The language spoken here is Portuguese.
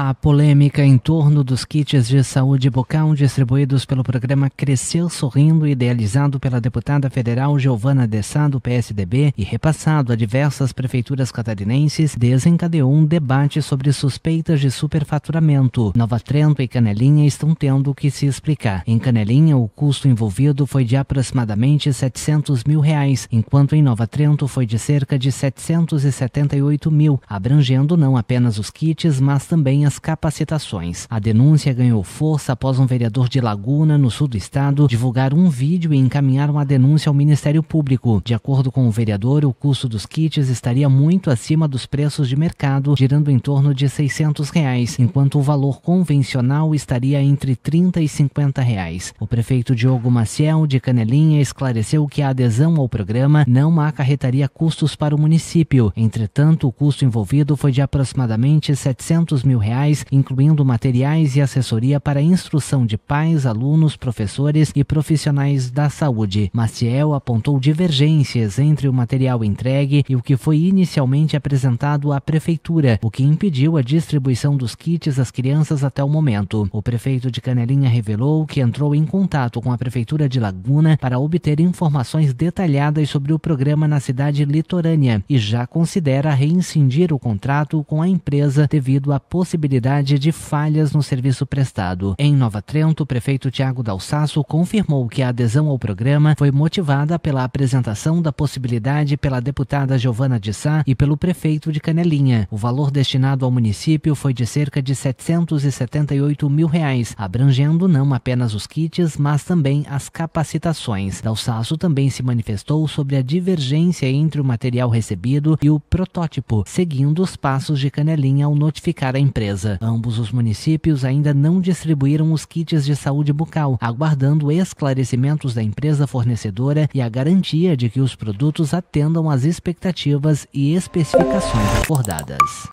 A polêmica em torno dos kits de saúde bucal distribuídos pelo programa Crescer Sorrindo, idealizado pela deputada federal Giovana Dessá, do PSDB, e repassado a diversas prefeituras catarinenses, desencadeou um debate sobre suspeitas de superfaturamento. Nova Trento e Canelinha estão tendo que se explicar. Em Canelinha, o custo envolvido foi de aproximadamente 700 mil reais, enquanto em Nova Trento foi de cerca de 778 mil, abrangendo não apenas os kits, mas também as as capacitações. A denúncia ganhou força após um vereador de Laguna, no sul do estado, divulgar um vídeo e encaminhar uma denúncia ao Ministério Público. De acordo com o vereador, o custo dos kits estaria muito acima dos preços de mercado, girando em torno de 600 reais, enquanto o valor convencional estaria entre 30 e 50 reais. O prefeito Diogo Maciel, de Canelinha, esclareceu que a adesão ao programa não acarretaria custos para o município. Entretanto, o custo envolvido foi de aproximadamente 700 mil reais reais, incluindo materiais e assessoria para instrução de pais, alunos, professores e profissionais da saúde. Maciel apontou divergências entre o material entregue e o que foi inicialmente apresentado à prefeitura, o que impediu a distribuição dos kits às crianças até o momento. O prefeito de Canelinha revelou que entrou em contato com a prefeitura de Laguna para obter informações detalhadas sobre o programa na cidade litorânea e já considera reincindir o contrato com a empresa devido à possibilidade possibilidade de falhas no serviço prestado. Em Nova Trento, o prefeito Tiago Dalsaço confirmou que a adesão ao programa foi motivada pela apresentação da possibilidade pela deputada Giovana de Sá e pelo prefeito de Canelinha. O valor destinado ao município foi de cerca de 778 mil reais, abrangendo não apenas os kits, mas também as capacitações. Dalsaço também se manifestou sobre a divergência entre o material recebido e o protótipo, seguindo os passos de Canelinha ao notificar a empresa. Ambos os municípios ainda não distribuíram os kits de saúde bucal, aguardando esclarecimentos da empresa fornecedora e a garantia de que os produtos atendam às expectativas e especificações acordadas.